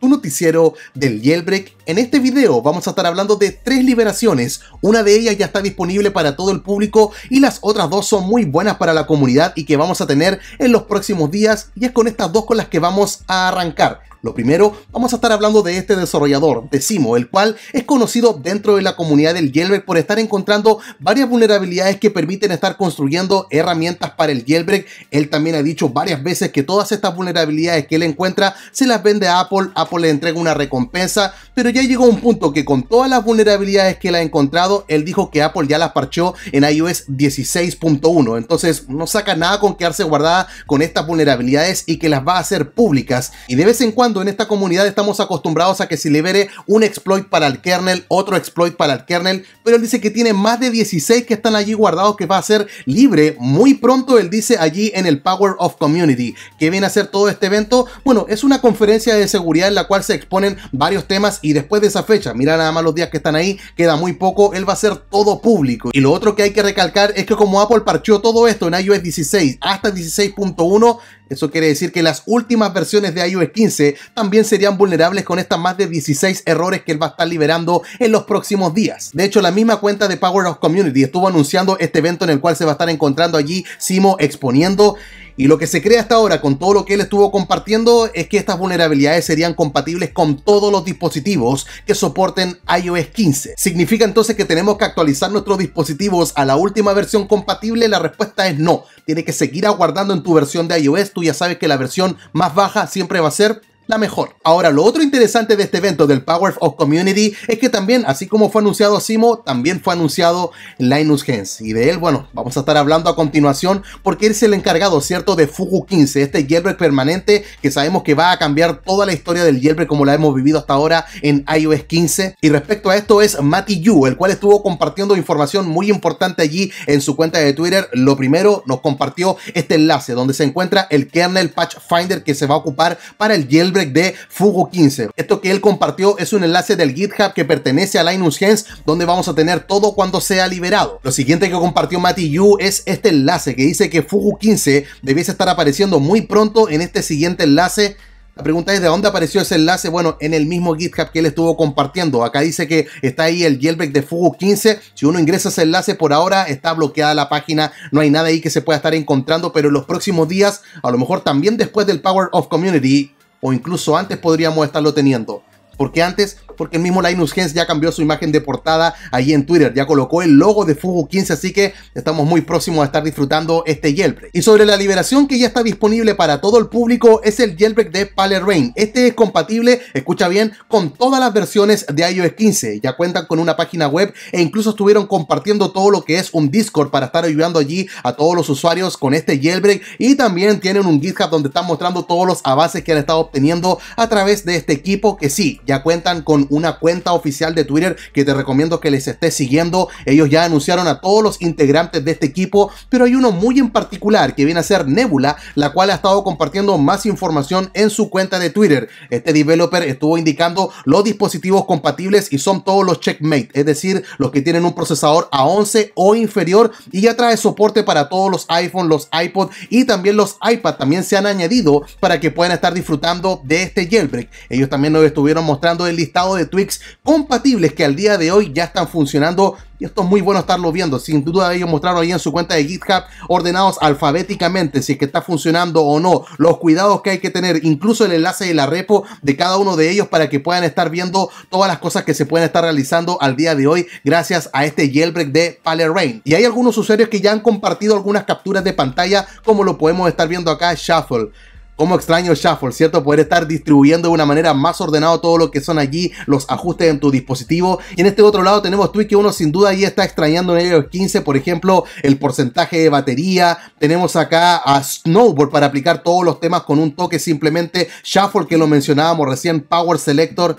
tu noticiero del jailbreak. En este video vamos a estar hablando de tres liberaciones, una de ellas ya está disponible para todo el público y las otras dos son muy buenas para la comunidad y que vamos a tener en los próximos días y es con estas dos con las que vamos a arrancar. Lo primero, vamos a estar hablando de este desarrollador, Decimo, el cual es conocido dentro de la comunidad del jailbreak por estar encontrando varias vulnerabilidades que permiten estar construyendo herramientas para el jailbreak. Él también ha dicho varias veces que todas estas vulnerabilidades que él encuentra se las vende a Apple, a Apple le entrega una recompensa, pero ya llegó un punto que con todas las vulnerabilidades que él ha encontrado, él dijo que Apple ya las parchó en iOS 16.1. Entonces no saca nada con quedarse guardada con estas vulnerabilidades y que las va a hacer públicas. Y de vez en cuando en esta comunidad estamos acostumbrados a que se libere un exploit para el kernel, otro exploit para el kernel, pero él dice que tiene más de 16 que están allí guardados que va a ser libre muy pronto, él dice allí en el Power of Community. que viene a ser todo este evento? Bueno, es una conferencia de seguridad la cual se exponen varios temas y después de esa fecha, mira nada más los días que están ahí, queda muy poco, él va a ser todo público. Y lo otro que hay que recalcar es que como Apple parchó todo esto en iOS 16 hasta 16.1, eso quiere decir que las últimas versiones de iOS 15 también serían vulnerables con estas más de 16 errores que él va a estar liberando en los próximos días. De hecho, la misma cuenta de Power of Community estuvo anunciando este evento en el cual se va a estar encontrando allí Simo exponiendo y lo que se cree hasta ahora con todo lo que él estuvo compartiendo es que estas vulnerabilidades serían compatibles con todos los dispositivos que soporten iOS 15. ¿Significa entonces que tenemos que actualizar nuestros dispositivos a la última versión compatible? La respuesta es no. Tiene que seguir aguardando en tu versión de iOS tú ya sabes que la versión más baja siempre va a ser la mejor. Ahora, lo otro interesante de este evento del Power of Community es que también, así como fue anunciado Simo, también fue anunciado Linus Hens, Y de él, bueno, vamos a estar hablando a continuación porque él es el encargado, ¿cierto?, de Fugu 15, este jailbreak permanente que sabemos que va a cambiar toda la historia del jailbreak como la hemos vivido hasta ahora en iOS 15. Y respecto a esto es Matty Yu, el cual estuvo compartiendo información muy importante allí en su cuenta de Twitter. Lo primero, nos compartió este enlace donde se encuentra el kernel patch finder que se va a ocupar para el jailbreak de Fugo 15. Esto que él compartió es un enlace del GitHub que pertenece a Linus Hens, donde vamos a tener todo cuando sea liberado. Lo siguiente que compartió mati Yu es este enlace que dice que Fugu 15 debiese estar apareciendo muy pronto en este siguiente enlace la pregunta es, ¿de dónde apareció ese enlace? Bueno, en el mismo GitHub que él estuvo compartiendo. Acá dice que está ahí el jailbreak de Fugu 15. Si uno ingresa ese enlace por ahora, está bloqueada la página. No hay nada ahí que se pueda estar encontrando, pero en los próximos días, a lo mejor también después del Power of Community, o incluso antes podríamos estarlo teniendo, porque antes porque el mismo Linus Gens ya cambió su imagen de portada ahí en Twitter, ya colocó el logo de Fugu 15, así que estamos muy próximos a estar disfrutando este jailbreak. Y sobre la liberación que ya está disponible para todo el público es el jailbreak de Pale Rain. Este es compatible, escucha bien, con todas las versiones de iOS 15. Ya cuentan con una página web e incluso estuvieron compartiendo todo lo que es un Discord para estar ayudando allí a todos los usuarios con este jailbreak y también tienen un GitHub donde están mostrando todos los avances que han estado obteniendo a través de este equipo que sí, ya cuentan con una cuenta oficial de Twitter que te recomiendo que les estés siguiendo. Ellos ya anunciaron a todos los integrantes de este equipo, pero hay uno muy en particular que viene a ser Nebula, la cual ha estado compartiendo más información en su cuenta de Twitter. Este developer estuvo indicando los dispositivos compatibles y son todos los Checkmate, es decir, los que tienen un procesador A11 o inferior y ya trae soporte para todos los iPhone, los iPod y también los iPad también se han añadido para que puedan estar disfrutando de este jailbreak. Ellos también nos estuvieron mostrando el listado de Twix compatibles que al día de hoy ya están funcionando y esto es muy bueno estarlo viendo. Sin duda ellos mostraron ahí en su cuenta de GitHub ordenados alfabéticamente si es que está funcionando o no. Los cuidados que hay que tener, incluso el enlace de la repo de cada uno de ellos para que puedan estar viendo todas las cosas que se pueden estar realizando al día de hoy gracias a este jailbreak de Pale Y hay algunos usuarios que ya han compartido algunas capturas de pantalla como lo podemos estar viendo acá Shuffle. Como extraño Shuffle, ¿cierto? Poder estar distribuyendo de una manera más ordenada todo lo que son allí los ajustes en tu dispositivo. Y en este otro lado tenemos Twitch uno sin duda ahí está extrañando en iOS 15, por ejemplo, el porcentaje de batería. Tenemos acá a Snowboard para aplicar todos los temas con un toque simplemente. Shuffle que lo mencionábamos recién, Power Selector.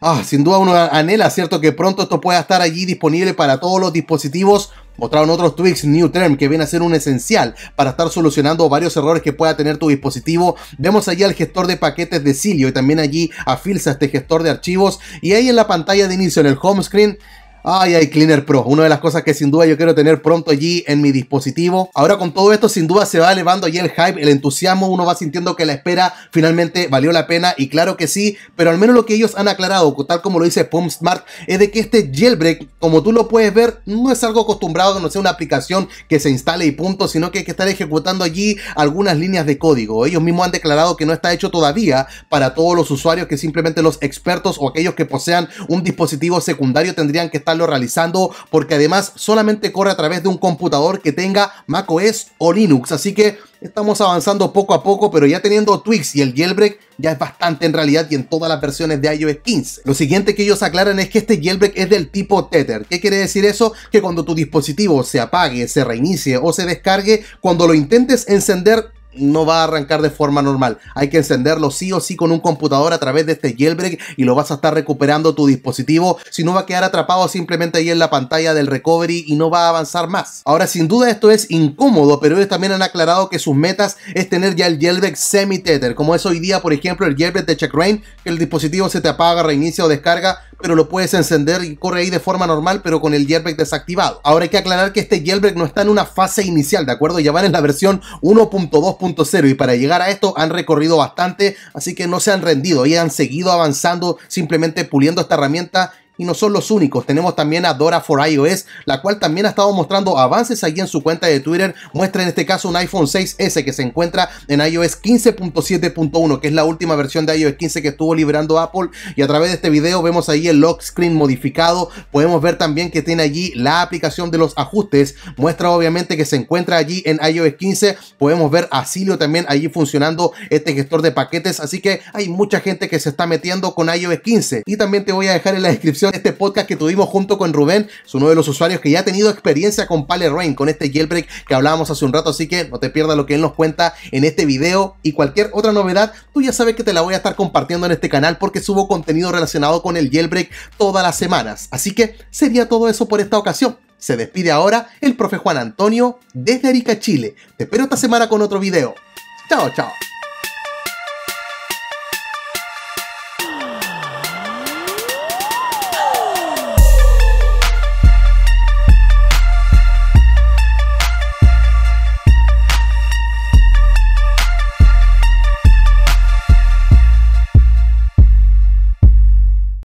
Ah, sin duda uno anhela, ¿cierto? Que pronto esto pueda estar allí disponible para todos los dispositivos Mostraron otros tweaks New Term que viene a ser un esencial para estar solucionando varios errores que pueda tener tu dispositivo. Vemos allí al gestor de paquetes de Silio y también allí a Filsa, este gestor de archivos. Y ahí en la pantalla de inicio, en el home screen, Ay, ay, Cleaner Pro, una de las cosas que sin duda yo quiero tener pronto allí en mi dispositivo. Ahora con todo esto sin duda se va elevando allí el hype, el entusiasmo, uno va sintiendo que la espera finalmente valió la pena y claro que sí, pero al menos lo que ellos han aclarado, tal como lo dice Pump Smart, es de que este jailbreak, como tú lo puedes ver, no es algo acostumbrado, no sea una aplicación que se instale y punto, sino que hay que estar ejecutando allí algunas líneas de código. Ellos mismos han declarado que no está hecho todavía para todos los usuarios que simplemente los expertos o aquellos que posean un dispositivo secundario tendrían que estar lo realizando porque además solamente corre a través de un computador que tenga macOS o Linux. Así que estamos avanzando poco a poco, pero ya teniendo Twix y el jailbreak ya es bastante en realidad y en todas las versiones de iOS 15. Lo siguiente que ellos aclaran es que este jailbreak es del tipo Tether. ¿Qué quiere decir eso? Que cuando tu dispositivo se apague, se reinicie o se descargue, cuando lo intentes encender no va a arrancar de forma normal. Hay que encenderlo sí o sí con un computador a través de este jailbreak y lo vas a estar recuperando tu dispositivo. Si no va a quedar atrapado simplemente ahí en la pantalla del recovery y no va a avanzar más. Ahora, sin duda esto es incómodo, pero ellos también han aclarado que sus metas es tener ya el jailbreak semi-tether, como es hoy día, por ejemplo, el jailbreak de CheckRain, que el dispositivo se te apaga, reinicia o descarga pero lo puedes encender y corre ahí de forma normal, pero con el jailbreak desactivado. Ahora hay que aclarar que este jailbreak no está en una fase inicial, ¿de acuerdo? Ya van en la versión 1.2.0 y para llegar a esto han recorrido bastante, así que no se han rendido y han seguido avanzando, simplemente puliendo esta herramienta y no son los únicos. Tenemos también a Dora for iOS, la cual también ha estado mostrando avances allí en su cuenta de Twitter. Muestra en este caso un iPhone 6S que se encuentra en iOS 15.7.1, que es la última versión de iOS 15 que estuvo liberando Apple. Y a través de este video vemos ahí el lock screen modificado. Podemos ver también que tiene allí la aplicación de los ajustes. Muestra obviamente que se encuentra allí en iOS 15. Podemos ver Asilio también allí funcionando este gestor de paquetes. Así que hay mucha gente que se está metiendo con iOS 15. Y también te voy a dejar en la descripción en este podcast que tuvimos junto con Rubén, es uno de los usuarios que ya ha tenido experiencia con Pale Rain, con este jailbreak que hablábamos hace un rato, así que no te pierdas lo que él nos cuenta en este video y cualquier otra novedad, tú ya sabes que te la voy a estar compartiendo en este canal porque subo contenido relacionado con el jailbreak todas las semanas. Así que sería todo eso por esta ocasión. Se despide ahora el profe Juan Antonio desde Arica, Chile. Te espero esta semana con otro video. Chao, chao.